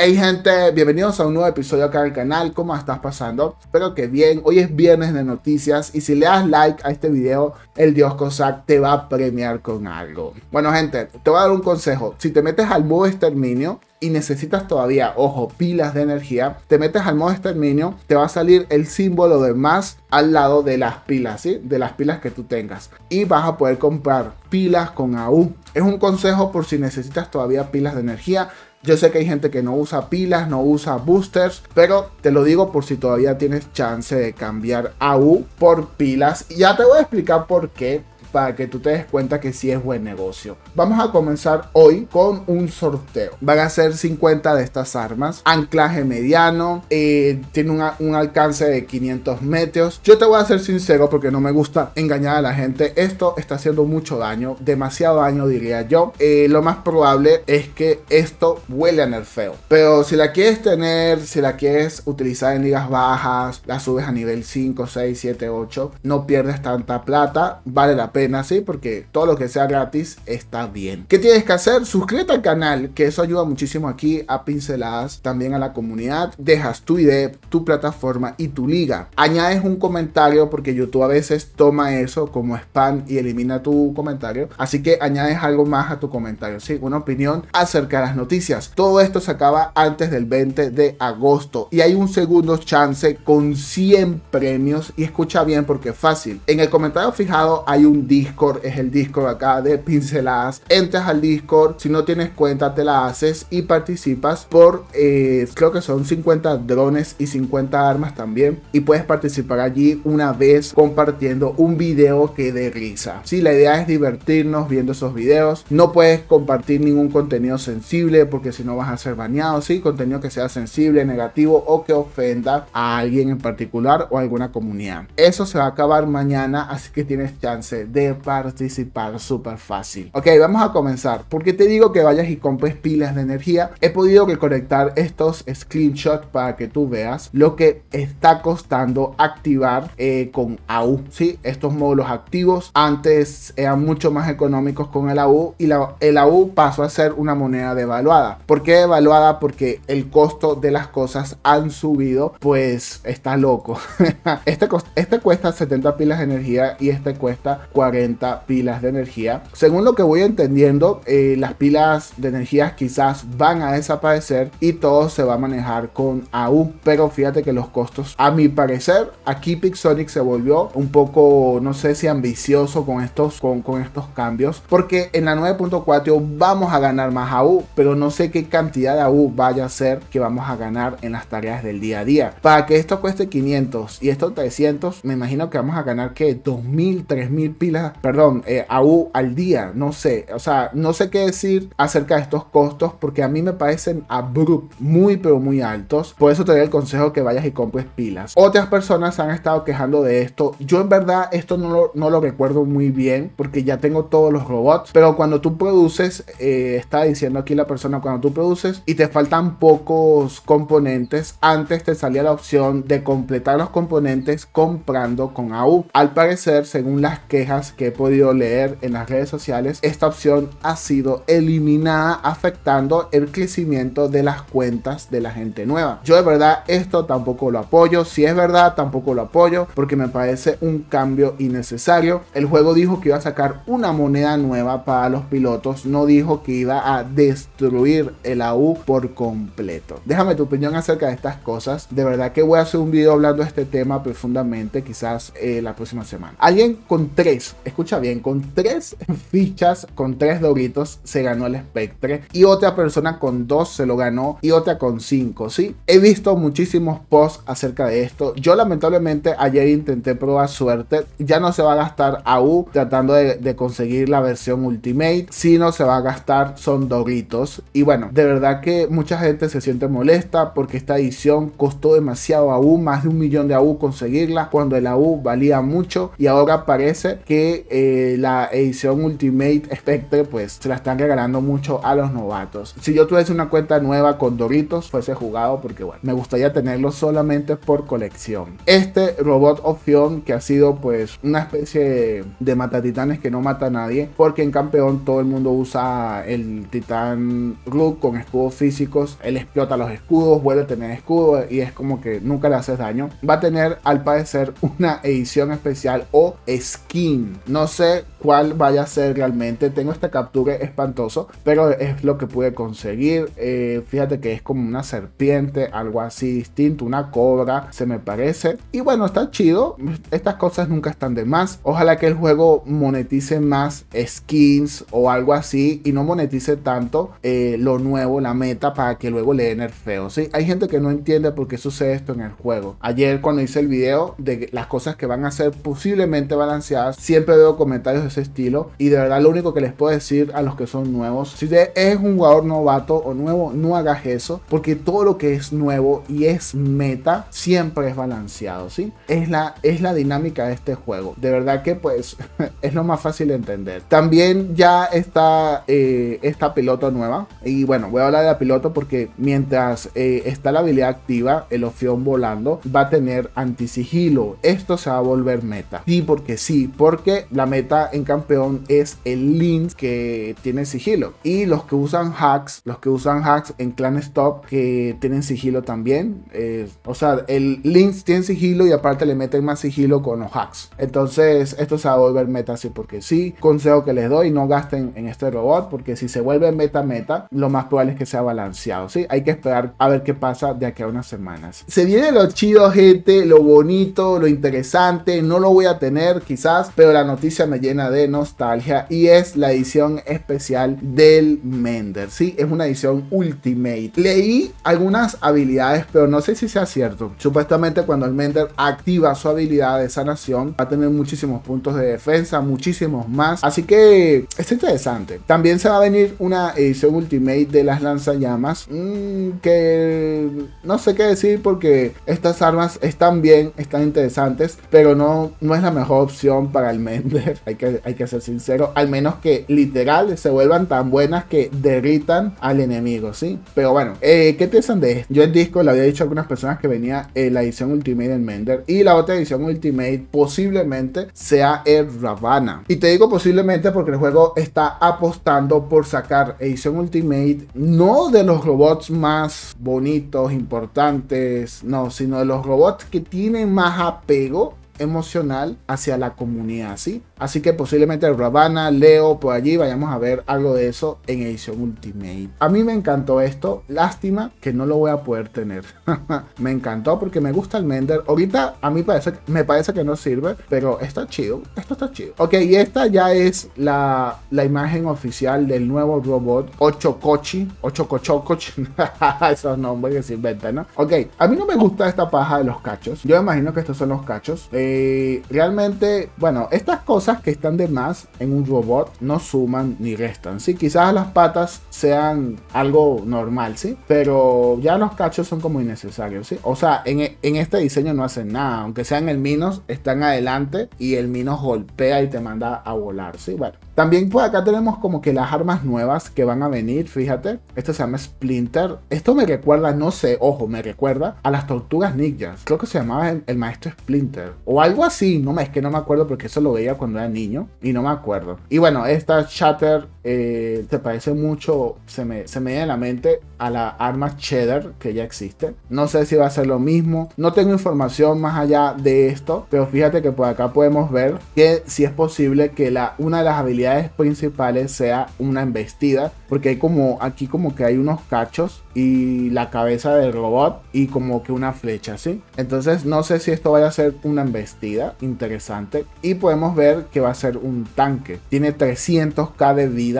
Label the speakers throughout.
Speaker 1: Hey gente, bienvenidos a un nuevo episodio acá el canal, ¿cómo estás pasando? Espero que bien, hoy es viernes de noticias y si le das like a este video, el dios Cossack te va a premiar con algo. Bueno gente, te voy a dar un consejo, si te metes al modo exterminio, y necesitas todavía, ojo, pilas de energía, te metes al modo exterminio, te va a salir el símbolo de más al lado de las pilas, ¿sí? De las pilas que tú tengas. Y vas a poder comprar pilas con AU. Es un consejo por si necesitas todavía pilas de energía. Yo sé que hay gente que no usa pilas, no usa boosters, pero te lo digo por si todavía tienes chance de cambiar AU por pilas. Y ya te voy a explicar por qué para que tú te des cuenta que sí es buen negocio. Vamos a comenzar hoy con un sorteo. Van a ser 50 de estas armas. Anclaje mediano. Eh, tiene un alcance de 500 metros. Yo te voy a ser sincero porque no me gusta engañar a la gente. Esto está haciendo mucho daño. Demasiado daño diría yo. Eh, lo más probable es que esto huele a nerfeo. Pero si la quieres tener, si la quieres utilizar en ligas bajas, la subes a nivel 5, 6, 7, 8. No pierdes tanta plata. Vale la pena así Porque todo lo que sea gratis está bien. ¿Qué tienes que hacer? Suscríbete al canal, que eso ayuda muchísimo aquí a Pinceladas, también a la comunidad. Dejas tu idea, tu plataforma y tu liga. Añades un comentario porque YouTube a veces toma eso como spam y elimina tu comentario. Así que añades algo más a tu comentario, ¿sí? Una opinión acerca de las noticias. Todo esto se acaba antes del 20 de agosto y hay un segundo chance con 100 premios y escucha bien porque es fácil. En el comentario fijado hay un Discord, es el Discord acá de pinceladas. Entras al Discord, si no tienes cuenta te la haces y participas por, eh, creo que son 50 drones y 50 armas también. Y puedes participar allí una vez compartiendo un video que de risa. Si la idea es divertirnos viendo esos videos, no puedes compartir ningún contenido sensible porque si no vas a ser bañado Sí, contenido que sea sensible, negativo o que ofenda a alguien en particular o alguna comunidad. Eso se va a acabar mañana, así que tienes chance de de participar súper fácil. Ok, vamos a comenzar. porque te digo que vayas y compres pilas de energía? He podido conectar estos screenshots para que tú veas lo que está costando activar eh, con AU. ¿sí? Estos módulos activos antes eran mucho más económicos con el AU y la, el AU pasó a ser una moneda devaluada. porque qué devaluada? Porque el costo de las cosas han subido, pues está loco. este, este cuesta 70 pilas de energía y este cuesta 40 40 pilas de energía. Según lo que voy entendiendo, eh, las pilas de energía quizás van a desaparecer y todo se va a manejar con AU. Pero fíjate que los costos, a mi parecer, aquí Pixonic se volvió un poco, no sé si ambicioso con estos, con, con estos cambios, porque en la 9.4 vamos a ganar más AU, pero no sé qué cantidad de AU vaya a ser que vamos a ganar en las tareas del día a día. Para que esto cueste 500 y esto 300, me imagino que vamos a ganar que 2000, 3000 pilas perdón, eh, AU al día, no sé, o sea, no sé qué decir acerca de estos costos porque a mí me parecen Abrupt, muy pero muy altos, por eso te doy el consejo que vayas y compres pilas. Otras personas han estado quejando de esto, yo en verdad esto no lo, no recuerdo muy bien porque ya tengo todos los robots, pero cuando tú produces, eh, está diciendo aquí la persona, cuando tú produces y te faltan pocos componentes, antes te salía la opción de completar los componentes comprando con AU. Al parecer, según las quejas, que he podido leer en las redes sociales, esta opción ha sido eliminada afectando el crecimiento de las cuentas de la gente nueva. Yo de verdad esto tampoco lo apoyo, si es verdad tampoco lo apoyo porque me parece un cambio innecesario. El juego dijo que iba a sacar una moneda nueva para los pilotos, no dijo que iba a destruir el AU por completo. Déjame tu opinión acerca de estas cosas, de verdad que voy a hacer un video hablando de este tema profundamente quizás eh, la próxima semana. Alguien con tres escucha bien, con tres fichas, con tres doritos, se ganó el espectre Y otra persona con dos se lo ganó y otra con cinco, ¿sí? He visto muchísimos posts acerca de esto. Yo lamentablemente ayer intenté probar suerte. Ya no se va a gastar AU tratando de, conseguir la versión Ultimate, sino se va a gastar son doritos. Y bueno, de verdad que mucha gente se siente molesta porque esta edición costó demasiado AU, más de un millón de AU conseguirla cuando el AU valía mucho y ahora parece que eh, la edición Ultimate Spectre pues se la están regalando mucho a los novatos. Si yo tuviese una cuenta nueva con Doritos, fuese jugado porque bueno, me gustaría tenerlo solamente por colección. Este robot opción que ha sido pues una especie de, matatitanes que no mata a nadie porque en campeón todo el mundo usa el titán Rook con escudos físicos, él explota los escudos, vuelve a tener escudos y es como que nunca le haces daño. Va a tener al parecer una edición especial o skin no sé cuál vaya a ser realmente. Tengo esta captura espantoso, pero es lo que pude conseguir. Eh, fíjate que es como una serpiente, algo así distinto, una cobra, se me parece. Y bueno, está chido. Estas cosas nunca están de más. Ojalá que el juego monetice más skins o algo así y no monetice tanto eh, lo nuevo, la meta, para que luego le den el feo. ¿sí? Hay gente que no entiende por qué sucede esto en el juego. Ayer cuando hice el video de las cosas que van a ser posiblemente balanceadas, siempre siempre veo comentarios de ese estilo. Y de verdad lo único que les puedo decir a los que son nuevos, si eres es un jugador novato o nuevo, no hagas eso. Porque todo lo que es nuevo y es meta, siempre es balanceado, ¿sí? Es la, es la dinámica de este juego. De verdad que pues es lo más fácil de entender. También ya está eh, esta piloto nueva. Y bueno, voy a hablar de la piloto porque mientras eh, está la habilidad activa, el opción volando va a tener antisigilo. Esto se va a volver meta. Sí, porque sí, porque la meta en campeón es el link que tiene sigilo. Y los que usan hacks, los que usan hacks en clan stop que tienen sigilo también. Eh, o sea, el link tiene sigilo y aparte le meten más sigilo con los hacks. Entonces, esto se va a volver meta así porque sí. Consejo que les doy, no gasten en este robot porque si se vuelve meta meta, lo más probable es que sea balanceado, ¿sí? Hay que esperar a ver qué pasa de aquí a unas semanas. Se viene lo chido, gente, lo bonito, lo interesante. No lo voy a tener quizás, pero la la noticia me llena de nostalgia y es la edición especial del Mender. si, es una edición Ultimate. Leí algunas habilidades, pero no sé si sea cierto. Supuestamente cuando el Mender activa su habilidad de sanación, va a tener muchísimos puntos de defensa, muchísimos más. Así que es interesante. También se va a venir una edición Ultimate de las lanzallamas. Mm, que no sé qué decir porque estas armas están bien, están interesantes, pero no, no es la mejor opción para el Mender, hay que, ser sincero, al menos que literal se vuelvan tan buenas que derritan al enemigo, ¿sí? Pero bueno, eh, ¿qué piensan de esto? Yo el disco le había dicho a algunas personas que venía eh, la edición Ultimate en Mender y la otra edición Ultimate posiblemente sea el Ravana. Y te digo posiblemente porque el juego está apostando por sacar edición Ultimate no de los robots más bonitos, importantes, no, sino de los robots que tienen más apego emocional hacia la comunidad, ¿sí? Así que posiblemente Ravana, Leo, por allí vayamos a ver algo de eso en edición Ultimate. A mí me encantó esto. Lástima que no lo voy a poder tener. me encantó porque me gusta el Mender. Ahorita a mí me parece que no sirve, pero está chido. Esto está chido. Ok, y esta ya es la, imagen oficial del nuevo robot Ochocochi. Ochocochocochi. Esos nombres que se inventan, ¿no? Ok, a mí no me gusta esta paja de los cachos. Yo imagino que estos son los cachos. Eh, realmente, bueno, estas cosas que están de más en un robot no suman ni restan, ¿sí? Quizás las patas sean algo normal, ¿sí? Pero ya los cachos son como innecesarios, ¿sí? O sea, en, e, en este diseño no hacen nada, aunque sean el Minos, están adelante y el Minos golpea y te manda a volar, ¿sí? Bueno, también pues acá tenemos como que las armas nuevas que van a venir, fíjate. Este se llama Splinter. Esto me recuerda, no sé, ojo, me recuerda a las tortugas ninjas. Creo que se llamaba el, el maestro Splinter. O algo así, no me es que no me acuerdo porque eso lo veía cuando niño y no me acuerdo. Y bueno, esta chatter eh, te parece mucho, se me, se me viene a la mente a la arma cheddar que ya existe. No sé si va a ser lo mismo, no tengo información más allá de esto, pero fíjate que por acá podemos ver que si es posible que la, una de las habilidades principales sea una embestida, porque hay como aquí como que hay unos cachos y la cabeza del robot y como que una flecha, Así Entonces no sé si esto vaya a ser una embestida interesante y podemos ver que va a ser un tanque. Tiene 300k de vida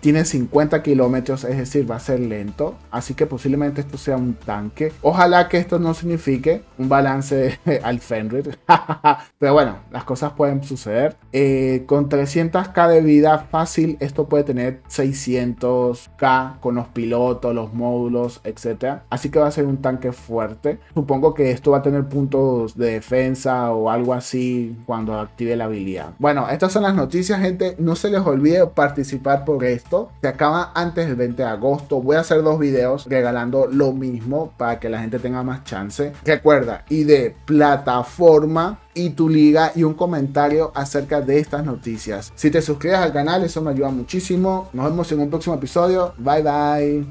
Speaker 1: tiene 50 kilómetros, es decir, va a ser lento. Así que posiblemente esto sea un tanque. Ojalá que esto no signifique un balance al Fenrir. Pero bueno, las cosas pueden suceder. Eh, con 300k de vida fácil, esto puede tener 600k con los pilotos, los módulos, etc. Así que va a ser un tanque fuerte. Supongo que esto va a tener puntos de defensa o algo así cuando active la habilidad. Bueno, estas son las noticias, gente. No se les olvide participar por esto. Se acaba antes del 20 de agosto. Voy a hacer dos videos regalando lo mismo para que la gente tenga más chance. Recuerda, y de plataforma y tu liga y un comentario acerca de estas noticias. Si te suscribes al canal, eso me ayuda muchísimo. Nos vemos en un próximo episodio. Bye bye.